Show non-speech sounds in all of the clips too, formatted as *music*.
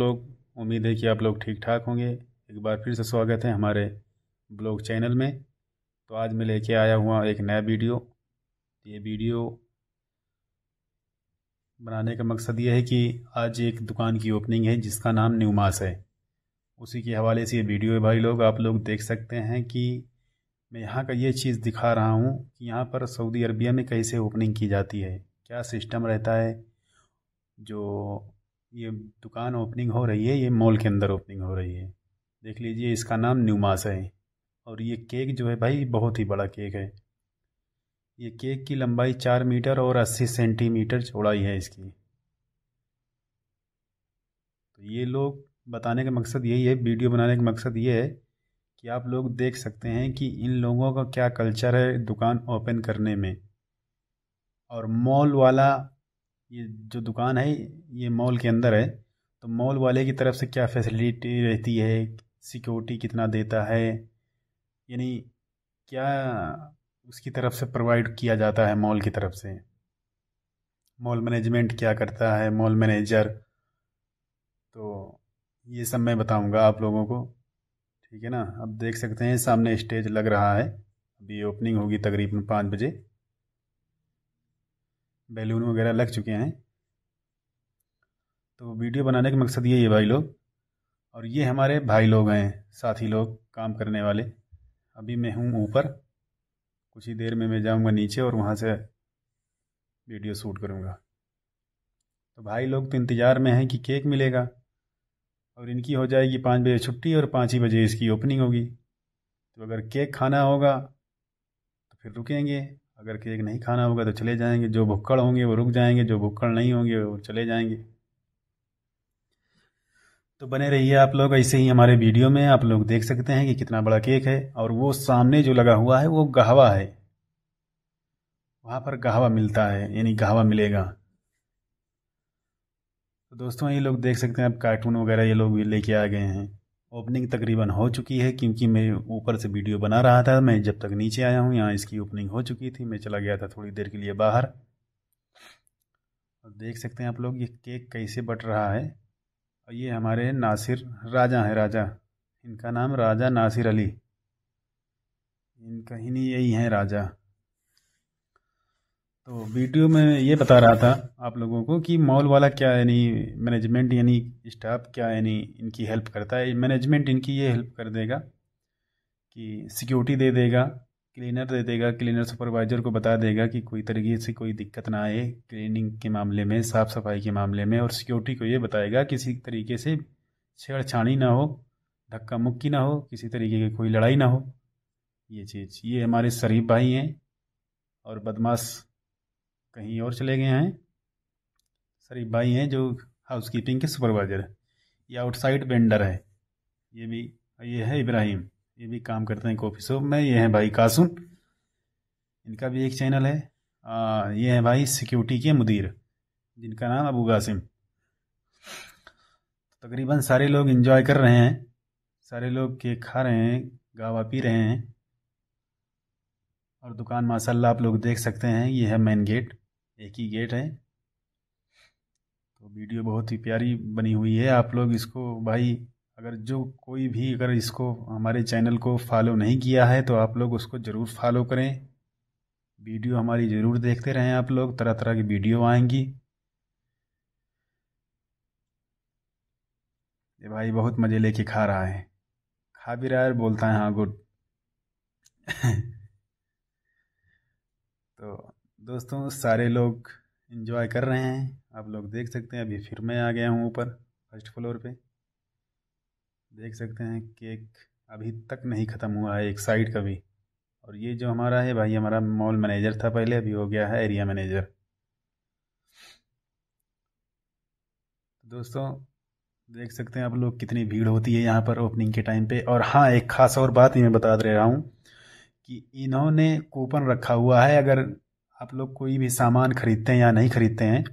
लोग उम्मीद है कि आप लोग ठीक ठाक होंगे एक बार फिर से स्वागत है हमारे ब्लॉग चैनल में तो आज मैं लेके आया हुआ एक नया वीडियो ये वीडियो बनाने का मकसद ये है कि आज एक दुकान की ओपनिंग है जिसका नाम न्यूमास है उसी के हवाले से ये वीडियो है भाई लोग आप लोग देख सकते हैं कि मैं यहाँ का ये चीज़ दिखा रहा हूँ कि यहाँ पर सऊदी अरबिया में कैसे ओपनिंग की जाती है क्या सिस्टम रहता है जो ये दुकान ओपनिंग हो रही है ये मॉल के अंदर ओपनिंग हो रही है देख लीजिए इसका नाम न्यूमास है और ये केक जो है भाई बहुत ही बड़ा केक है ये केक की लंबाई चार मीटर और अस्सी सेंटीमीटर चौड़ाई है इसकी तो ये लोग बताने का मकसद यही है वीडियो बनाने का मकसद ये है कि आप लोग देख सकते हैं कि इन लोगों का क्या कल्चर है दुकान ओपन करने में और मॉल वाला ये जो दुकान है ये मॉल के अंदर है तो मॉल वाले की तरफ से क्या फैसिलिटी रहती है सिक्योरिटी कितना देता है यानी क्या उसकी तरफ से प्रोवाइड किया जाता है मॉल की तरफ से मॉल मैनेजमेंट क्या करता है मॉल मैनेजर तो ये सब मैं बताऊंगा आप लोगों को ठीक है ना अब देख सकते हैं सामने स्टेज लग रहा है अभी ओपनिंग होगी तकरीबन पाँच बजे बैलून वगैरह लग चुके हैं तो वीडियो बनाने का मकसद ये है भाई लोग और ये हमारे भाई लोग हैं साथी लोग काम करने वाले अभी मैं हूँ ऊपर कुछ ही देर में मैं जाऊँगा नीचे और वहाँ से वीडियो शूट करूँगा तो भाई लोग तो इंतज़ार में हैं कि केक मिलेगा और इनकी हो जाएगी पाँच बजे छुट्टी और पाँच ही बजे इसकी ओपनिंग होगी तो अगर केक खाना होगा तो फिर रुकेंगे अगर केक नहीं खाना होगा तो चले जाएंगे जो भुक्कड़ होंगे वो रुक जाएंगे जो भुक्कड़ नहीं होंगे वो चले जाएंगे तो बने रहिए आप लोग ऐसे ही हमारे वीडियो में आप लोग देख सकते हैं कि कितना बड़ा केक है और वो सामने जो लगा हुआ है वो गहवा है वहाँ पर गहवा मिलता है यानी गहवा मिलेगा तो दोस्तों ये लोग देख सकते हैं अब कार्टून वगैरह ये लोग लेके आ गए हैं ओपनिंग तकरीबन हो चुकी है क्योंकि मैं ऊपर से वीडियो बना रहा था मैं जब तक नीचे आया हूँ यहाँ इसकी ओपनिंग हो चुकी थी मैं चला गया था थोड़ी देर के लिए बाहर और देख सकते हैं आप लोग ये केक कैसे बट रहा है और ये हमारे नासिर राजा हैं राजा इनका नाम राजा नासिर अली इनका ही नहीं यही हैं राजा तो वीडियो में ये बता रहा था आप लोगों को कि मॉल वाला क्या यानी मैनेजमेंट यानी स्टाफ क्या यानी इनकी हेल्प करता है मैनेजमेंट इनकी ये हेल्प कर देगा कि सिक्योरिटी दे देगा क्लीनर दे देगा क्लीनर सुपरवाइज़र को बता देगा कि कोई तरीके से कोई दिक्कत ना आए क्लीनिंग के मामले में साफ़ सफाई के मामले में और सिक्योरिटी को ये बताएगा किसी तरीके से छेड़छाड़ी ना हो धक्का मुक्की ना हो किसी तरीके की कोई लड़ाई ना हो ये चीज़ ये हमारे शरीफ भाई हैं और बदमाश कहीं और चले गए हैं सर ये भाई हैं जो हाउस कीपिंग के सुपरवाइजर है ये आउटसाइड वेंडर है ये भी ये है इब्राहिम ये भी काम करते हैं कॉफ़ी शॉप में ये हैं भाई कासुम इनका भी एक चैनल है आ, ये हैं भाई सिक्योरिटी के मुदीर जिनका नाम अबू गासिम तकरीबन सारे लोग इन्जॉय कर रहे हैं सारे लोग केक खा रहे हैं गावा पी रहे हैं और दुकान माशाल्लाह आप लोग देख सकते हैं ये है मेन गेट एक ही गेट है तो वीडियो बहुत ही प्यारी बनी हुई है आप लोग इसको भाई अगर जो कोई भी अगर इसको हमारे चैनल को फॉलो नहीं किया है तो आप लोग उसको ज़रूर फॉलो करें वीडियो हमारी ज़रूर देखते रहें आप लोग तरह तरह की वीडियो आएंगी ये भाई बहुत मज़े लेके खा रहा है खा भी रहा है बोलता है हाँ गुड *laughs* तो दोस्तों सारे लोग इन्जॉय कर रहे हैं आप लोग देख सकते हैं अभी फिर मैं आ गया हूँ ऊपर फर्स्ट फ्लोर पे देख सकते हैं केक अभी तक नहीं ख़त्म हुआ है एक साइड का भी और ये जो हमारा है भाई हमारा मॉल मैनेजर था पहले अभी हो गया है एरिया मैनेजर तो दोस्तों देख सकते हैं आप लोग कितनी भीड़ होती है यहाँ पर ओपनिंग के टाइम पे और हाँ एक खास और बात मैं बता दे रहा हूँ कि इन्होंने कूपन रखा हुआ है अगर आप लोग कोई भी सामान खरीदते हैं या नहीं खरीदते हैं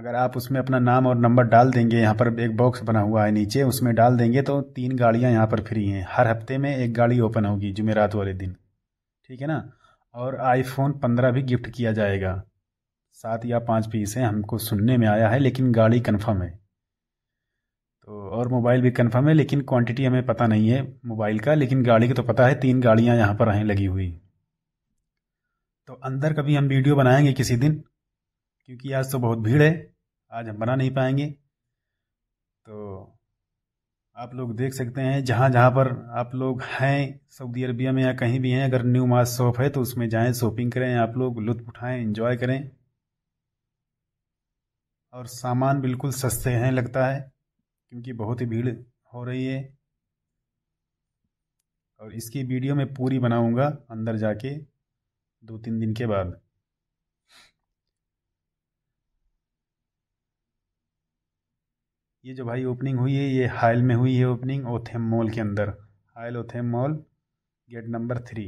अगर आप उसमें अपना नाम और नंबर डाल देंगे यहाँ पर एक बॉक्स बना हुआ है नीचे उसमें डाल देंगे तो तीन गाड़ियाँ यहाँ पर फ्री हैं हर हफ्ते में एक गाड़ी ओपन होगी जुमेरात वाले दिन ठीक है ना और आईफोन पंद्रह भी गिफ्ट किया जाएगा सात या पाँच पीस हैं हमको सुनने में आया है लेकिन गाड़ी कन्फर्म है तो और मोबाइल भी कन्फर्म है लेकिन क्वान्टिटी हमें पता नहीं है मोबाइल का लेकिन गाड़ी का तो पता है तीन गाड़ियाँ यहाँ पर आएँ लगी हुई तो अंदर कभी हम वीडियो बनाएंगे किसी दिन क्योंकि आज तो बहुत भीड़ है आज हम बना नहीं पाएंगे तो आप लोग देख सकते हैं जहाँ जहाँ पर आप लोग हैं सऊदी अरबिया में या कहीं भी हैं अगर न्यू मास शॉप है तो उसमें जाएं शॉपिंग करें आप लोग लुत्फ उठाएं इन्जॉय करें और सामान बिल्कुल सस्ते हैं लगता है क्योंकि बहुत ही भीड़ हो रही है और इसकी वीडियो मैं पूरी बनाऊंगा अंदर जाके दो तीन दिन के बाद ये जो भाई ओपनिंग हुई है ये हाइल में हुई है ओपनिंग ओथेम मॉल के अंदर हाइल ओथेम मॉल गेट नंबर थ्री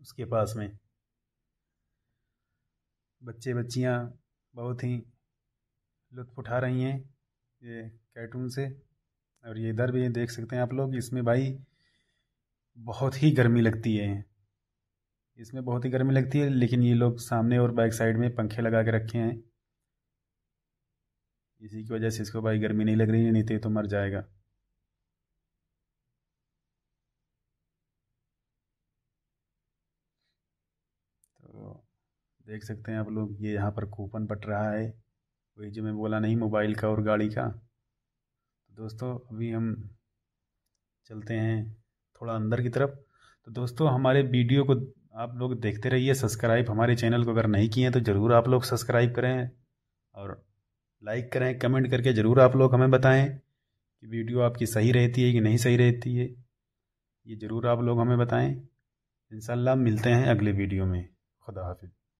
उसके पास में बच्चे बच्चियाँ बहुत ही लुत्फ उठा रही हैं ये कैटून से और ये इधर भी देख सकते हैं आप लोग इसमें भाई बहुत ही गर्मी लगती है इसमें बहुत ही गर्मी लगती है लेकिन ये लोग सामने और बैक साइड में पंखे लगा के रखे हैं इसी की वजह से इसको भाई गर्मी नहीं लग रही है नहीं तो तो मर जाएगा तो देख सकते हैं आप लोग ये यहाँ पर कूपन बट रहा है वही जो मैं बोला नहीं मोबाइल का और गाड़ी का तो दोस्तों अभी हम चलते हैं थोड़ा अंदर की तरफ तो दोस्तों हमारे वीडियो को आप लोग देखते रहिए सब्सक्राइब हमारे चैनल को अगर नहीं किए हैं तो ज़रूर आप लोग सब्सक्राइब करें और लाइक करें कमेंट करके ज़रूर आप लोग हमें बताएं कि वीडियो आपकी सही रहती है कि नहीं सही रहती है ये ज़रूर आप लोग हमें बताएं इन मिलते हैं अगले वीडियो में खुदा हाफिज़